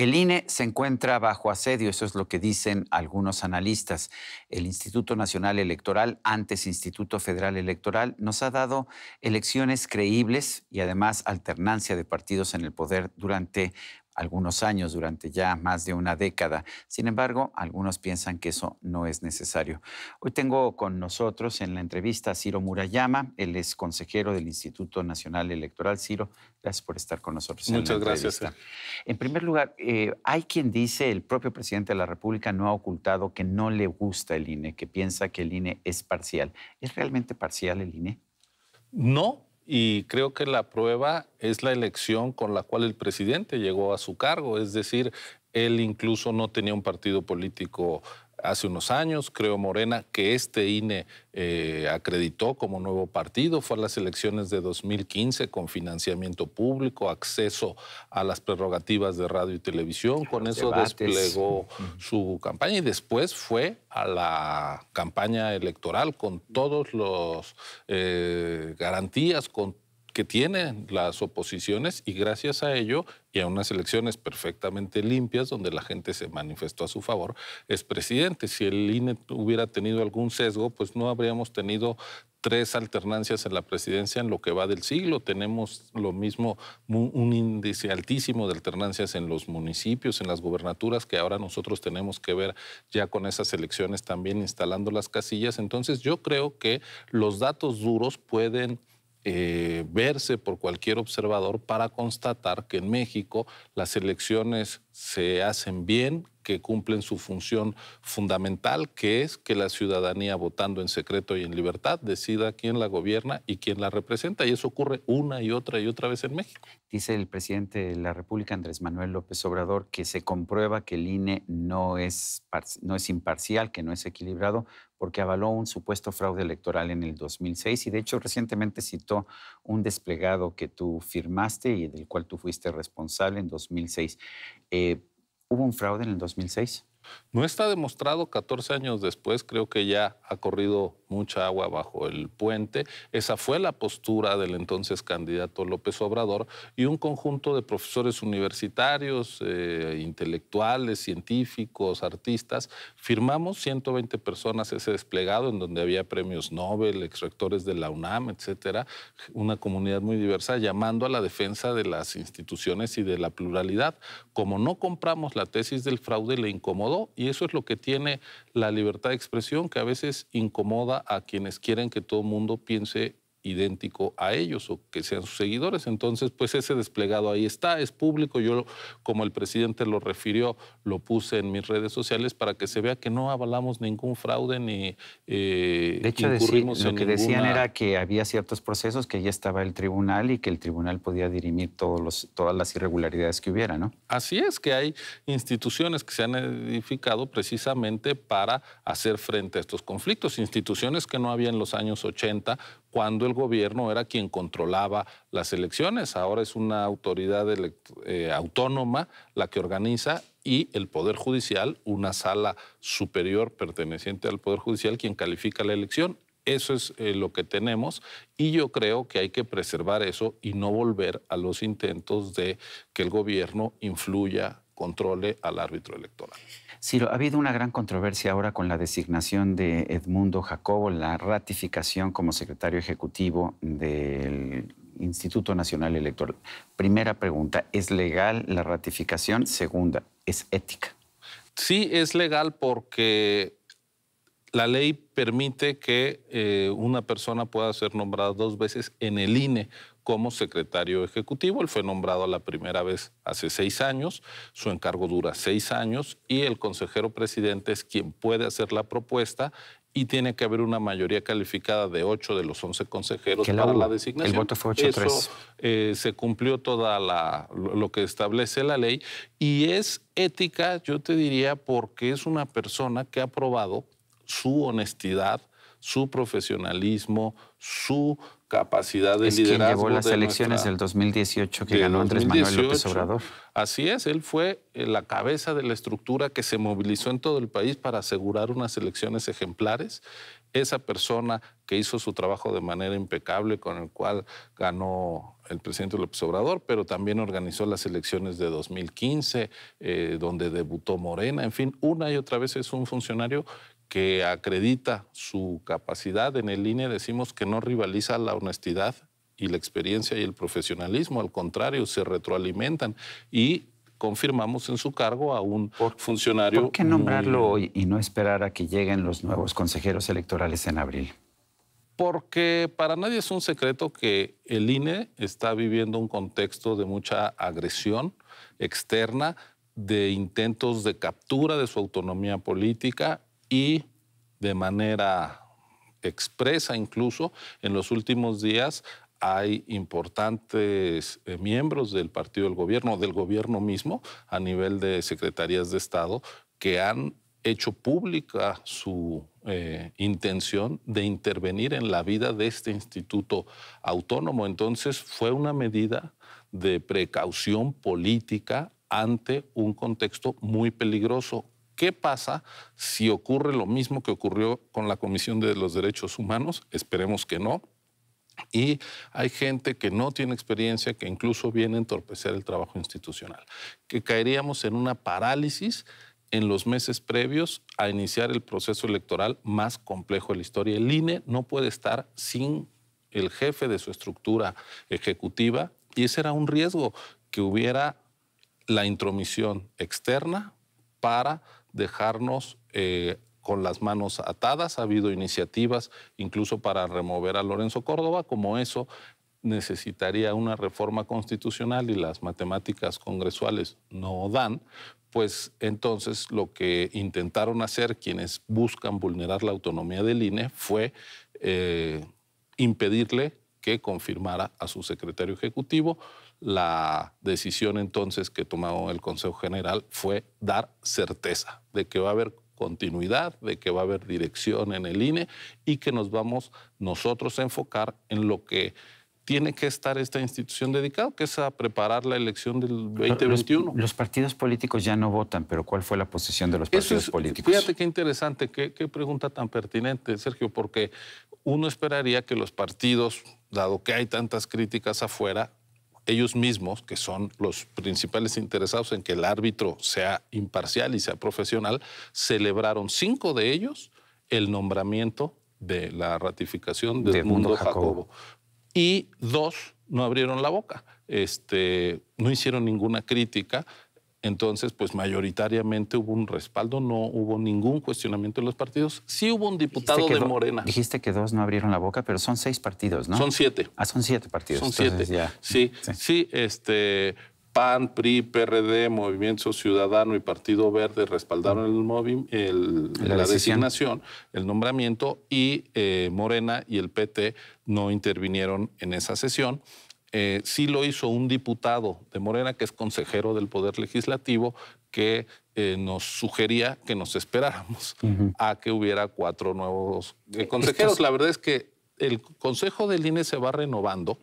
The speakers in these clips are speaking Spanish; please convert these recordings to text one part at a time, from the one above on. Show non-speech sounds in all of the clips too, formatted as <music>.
El INE se encuentra bajo asedio, eso es lo que dicen algunos analistas. El Instituto Nacional Electoral, antes Instituto Federal Electoral, nos ha dado elecciones creíbles y además alternancia de partidos en el poder durante algunos años, durante ya más de una década. Sin embargo, algunos piensan que eso no es necesario. Hoy tengo con nosotros en la entrevista a Ciro Murayama, él es consejero del Instituto Nacional Electoral. Ciro, gracias por estar con nosotros. Muchas en gracias. Eh. En primer lugar, eh, hay quien dice, el propio presidente de la República no ha ocultado que no le gusta el INE, que piensa que el INE es parcial. ¿Es realmente parcial el INE? No, y creo que la prueba es la elección con la cual el presidente llegó a su cargo, es decir, él incluso no tenía un partido político hace unos años, creo Morena, que este INE eh, acreditó como nuevo partido, fue a las elecciones de 2015 con financiamiento público, acceso a las prerrogativas de radio y televisión, con eso desplegó su campaña y después fue a la campaña electoral con todos los eh, garantías, con que tienen las oposiciones y gracias a ello y a unas elecciones perfectamente limpias donde la gente se manifestó a su favor, es presidente. Si el INE hubiera tenido algún sesgo, pues no habríamos tenido tres alternancias en la presidencia en lo que va del siglo. Tenemos lo mismo, un índice altísimo de alternancias en los municipios, en las gubernaturas, que ahora nosotros tenemos que ver ya con esas elecciones también instalando las casillas. Entonces yo creo que los datos duros pueden eh, verse por cualquier observador para constatar que en México las elecciones se hacen bien, que cumplen su función fundamental, que es que la ciudadanía votando en secreto y en libertad decida quién la gobierna y quién la representa. Y eso ocurre una y otra y otra vez en México. Dice el presidente de la República, Andrés Manuel López Obrador, que se comprueba que el INE no es, no es imparcial, que no es equilibrado, porque avaló un supuesto fraude electoral en el 2006 y de hecho recientemente citó un desplegado que tú firmaste y del cual tú fuiste responsable en 2006 hubo un fraude en el 2006 no está demostrado 14 años después, creo que ya ha corrido mucha agua bajo el puente. Esa fue la postura del entonces candidato López Obrador y un conjunto de profesores universitarios, eh, intelectuales, científicos, artistas. Firmamos 120 personas ese desplegado en donde había premios Nobel, exrectores de la UNAM, etcétera, una comunidad muy diversa llamando a la defensa de las instituciones y de la pluralidad. Como no compramos la tesis del fraude, le incomoda y eso es lo que tiene la libertad de expresión que a veces incomoda a quienes quieren que todo el mundo piense idéntico a ellos o que sean sus seguidores. Entonces, pues ese desplegado ahí está, es público. Yo, como el presidente lo refirió, lo puse en mis redes sociales para que se vea que no avalamos ningún fraude ni eh, de hecho, incurrimos lo que decían era que había ciertos procesos que ya estaba el tribunal y que el tribunal podía dirimir todos los, todas las irregularidades que hubiera, ¿no? Así es, que hay instituciones que se han edificado precisamente para hacer frente a estos conflictos, instituciones que no había en los años 80 cuando el gobierno era quien controlaba las elecciones. Ahora es una autoridad eh, autónoma la que organiza y el Poder Judicial, una sala superior perteneciente al Poder Judicial, quien califica la elección. Eso es eh, lo que tenemos y yo creo que hay que preservar eso y no volver a los intentos de que el gobierno influya controle al árbitro electoral. Ciro, ha habido una gran controversia ahora con la designación de Edmundo Jacobo, la ratificación como secretario ejecutivo del Instituto Nacional Electoral. Primera pregunta, ¿es legal la ratificación? Segunda, ¿es ética? Sí, es legal porque la ley permite que eh, una persona pueda ser nombrada dos veces en el INE como secretario ejecutivo. Él fue nombrado la primera vez hace seis años, su encargo dura seis años y el consejero presidente es quien puede hacer la propuesta y tiene que haber una mayoría calificada de ocho de los once consejeros para la designación. El voto fue 8 tres. Eh, se cumplió toda lo que establece la ley y es ética, yo te diría, porque es una persona que ha probado su honestidad, su profesionalismo, su capacidad de llevó las elecciones del 2018 que ganó Andrés Manuel López Obrador. Así es, él fue eh, la cabeza de la estructura que se movilizó en todo el país para asegurar unas elecciones ejemplares. Esa persona que hizo su trabajo de manera impecable, con el cual ganó el presidente López Obrador, pero también organizó las elecciones de 2015, eh, donde debutó Morena, en fin, una y otra vez es un funcionario que acredita su capacidad en el INE, decimos que no rivaliza la honestidad y la experiencia y el profesionalismo, al contrario, se retroalimentan y confirmamos en su cargo a un funcionario. ¿Por qué nombrarlo hoy y no esperar a que lleguen los nuevos consejeros electorales en abril? Porque para nadie es un secreto que el INE está viviendo un contexto de mucha agresión externa, de intentos de captura de su autonomía política y de manera expresa incluso en los últimos días hay importantes eh, miembros del partido del gobierno, del gobierno mismo, a nivel de secretarías de Estado, que han hecho pública su eh, intención de intervenir en la vida de este instituto autónomo. Entonces fue una medida de precaución política ante un contexto muy peligroso ¿Qué pasa si ocurre lo mismo que ocurrió con la Comisión de los Derechos Humanos? Esperemos que no. Y hay gente que no tiene experiencia, que incluso viene a entorpecer el trabajo institucional, que caeríamos en una parálisis en los meses previos a iniciar el proceso electoral más complejo de la historia. El INE no puede estar sin el jefe de su estructura ejecutiva y ese era un riesgo, que hubiera la intromisión externa para dejarnos eh, con las manos atadas. Ha habido iniciativas incluso para remover a Lorenzo Córdoba, como eso necesitaría una reforma constitucional y las matemáticas congresuales no dan, pues entonces lo que intentaron hacer quienes buscan vulnerar la autonomía del INE fue eh, impedirle que confirmara a su secretario ejecutivo, la decisión entonces que tomó el Consejo General fue dar certeza de que va a haber continuidad, de que va a haber dirección en el INE y que nos vamos nosotros a enfocar en lo que tiene que estar esta institución dedicada, que es a preparar la elección del 2021. Los, partidos políticos ya no votan, pero ¿cuál fue la posición de los partidos políticos? Fíjate qué interesante, qué pregunta tan pertinente, Sergio, porque uno esperaría que los partidos, dado que hay tantas críticas afuera, ellos mismos, que son los principales interesados en que el árbitro sea imparcial y sea profesional, celebraron cinco de ellos el nombramiento de la ratificación de, de Jacobo. Y dos no abrieron la boca, este, no hicieron ninguna crítica entonces, pues mayoritariamente hubo un respaldo, no hubo ningún cuestionamiento en los partidos. Sí hubo un diputado de Morena. Dijiste que dos no abrieron la boca, pero son seis partidos, ¿no? Son siete. Ah, son siete partidos. Son siete. Ya. Sí, sí, este, PAN, PRI, PRD, Movimiento Ciudadano y Partido Verde respaldaron el, el la, designación, el nombramiento, y eh, Morena y el PT no intervinieron en esa sesión. Eh, sí lo hizo un diputado de Morena, que es consejero del Poder Legislativo, que eh, nos sugería que nos <laughs> esperáramos a que hubiera cuatro nuevos eh, consejeros. La verdad es que el Consejo del INE se va renovando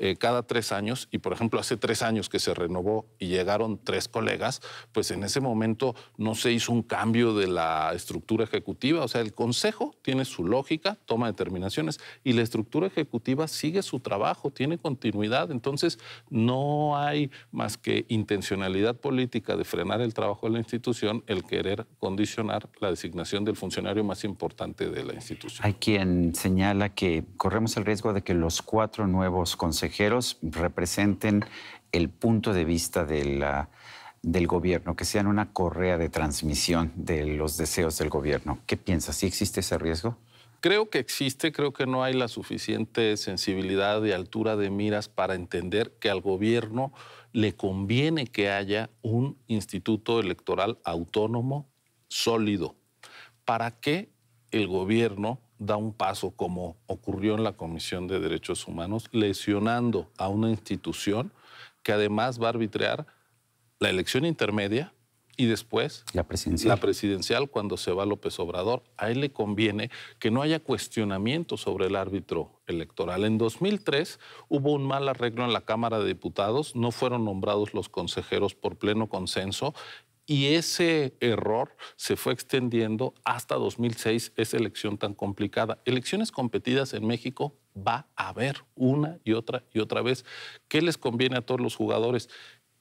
eh, cada tres años y, por ejemplo, hace tres años que se renovó y llegaron tres colegas, pues en ese momento no se hizo un cambio de la estructura ejecutiva. O sea, el Consejo tiene su lógica, toma determinaciones y la estructura ejecutiva sigue su trabajo, tiene continuidad. Entonces, no hay más que intencionalidad política de frenar el trabajo de la institución, el querer condicionar la designación del funcionario más importante de la institución. Hay quien señala que corremos el riesgo de que los cuatro nuevos consejeros representen el punto de vista del gobierno, que sean una correa de transmisión de los deseos del gobierno. ¿Qué piensas? ¿Sí existe ese riesgo? Creo que existe, creo que no hay la suficiente sensibilidad y altura de miras para entender que al gobierno le conviene que haya un instituto electoral autónomo sólido. ¿Para que el gobierno da un paso, como ocurrió en la Comisión de Derechos Humanos, lesionando a una institución que además va a arbitrar la elección intermedia y después la presidencial. la presidencial cuando se va López Obrador. A él le conviene que no haya cuestionamiento sobre el árbitro electoral. En 2003 hubo un mal arreglo en la Cámara de Diputados, no fueron nombrados los consejeros por pleno consenso y ese error se fue extendiendo hasta 2006, esa elección tan complicada. Elecciones competidas en México va a haber una y otra y otra vez. ¿Qué les conviene a todos los jugadores?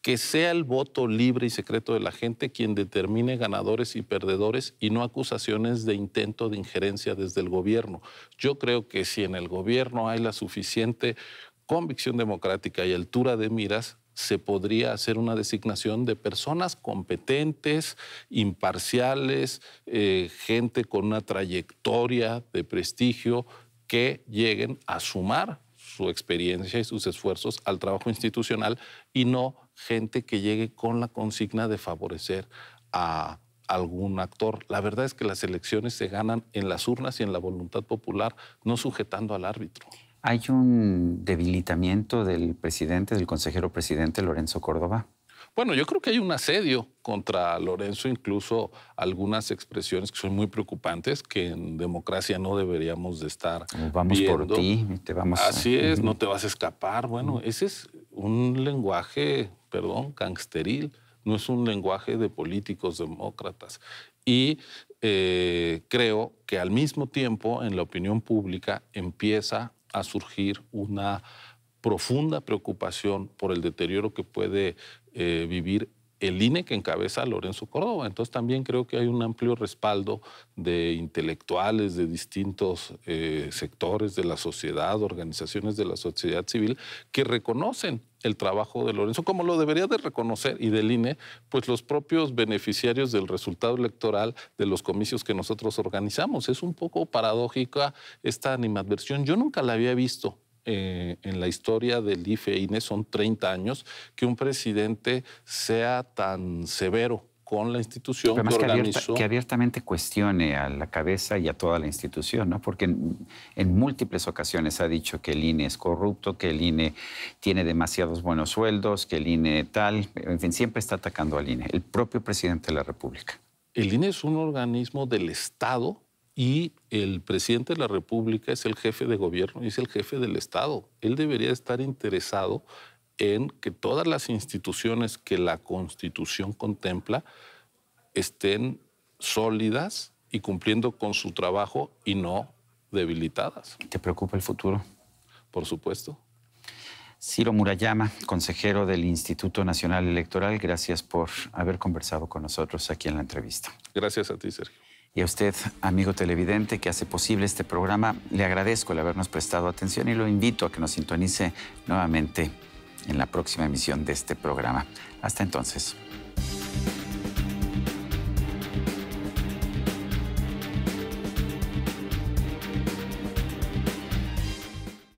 Que sea el voto libre y secreto de la gente quien determine ganadores y perdedores y no acusaciones de intento de injerencia desde el gobierno. Yo creo que si en el gobierno hay la suficiente convicción democrática y altura de miras, se podría hacer una designación de personas competentes, imparciales, eh, gente con una trayectoria de prestigio que lleguen a sumar su experiencia y sus esfuerzos al trabajo institucional y no gente que llegue con la consigna de favorecer a algún actor. La verdad es que las elecciones se ganan en las urnas y en la voluntad popular, no sujetando al árbitro hay un debilitamiento del presidente, del consejero presidente Lorenzo Córdoba. Bueno, yo creo que hay un asedio contra Lorenzo, incluso algunas expresiones que son muy preocupantes, que en democracia no deberíamos de estar. Vamos por ti, te vamos. Así es, no te vas a escapar. Bueno, ese es un lenguaje, perdón, gangsteril, no es un lenguaje de políticos demócratas. Y eh, creo que al mismo tiempo en la opinión pública empieza a surgir una profunda preocupación por el deterioro que puede eh, vivir el INE que encabeza Lorenzo Córdoba. Entonces también creo que hay un amplio respaldo de intelectuales de distintos eh, sectores de la sociedad, organizaciones de la sociedad civil, que reconocen el trabajo de Lorenzo, como lo debería de reconocer y del INE, pues los propios beneficiarios del resultado electoral de los comicios que nosotros organizamos. Es un poco paradójica esta animadversión. Yo nunca la había visto eh, en la historia del IFE-INE, e son 30 años, que un presidente sea tan severo con la institución que, abiertamente cuestione a la cabeza y a toda la institución, ¿no? Porque en, en, múltiples ocasiones ha dicho que el INE es corrupto, que el INE tiene demasiados buenos sueldos, que el INE tal, en fin, siempre está atacando al INE, el propio presidente de la República. El INE es un organismo del Estado y el presidente de la República es el jefe de gobierno y es el jefe del Estado. Él debería estar interesado en que todas las instituciones que la Constitución contempla estén sólidas y cumpliendo con su trabajo y no debilitadas. ¿Te preocupa el futuro? Por supuesto. Ciro Murayama, consejero del Instituto Nacional Electoral, gracias por haber conversado con nosotros aquí en la entrevista. Gracias a ti, Sergio. Y a usted, amigo televidente, que hace posible este programa, le agradezco el habernos prestado atención y lo invito a que nos sintonice nuevamente en la próxima emisión de este programa. Hasta entonces.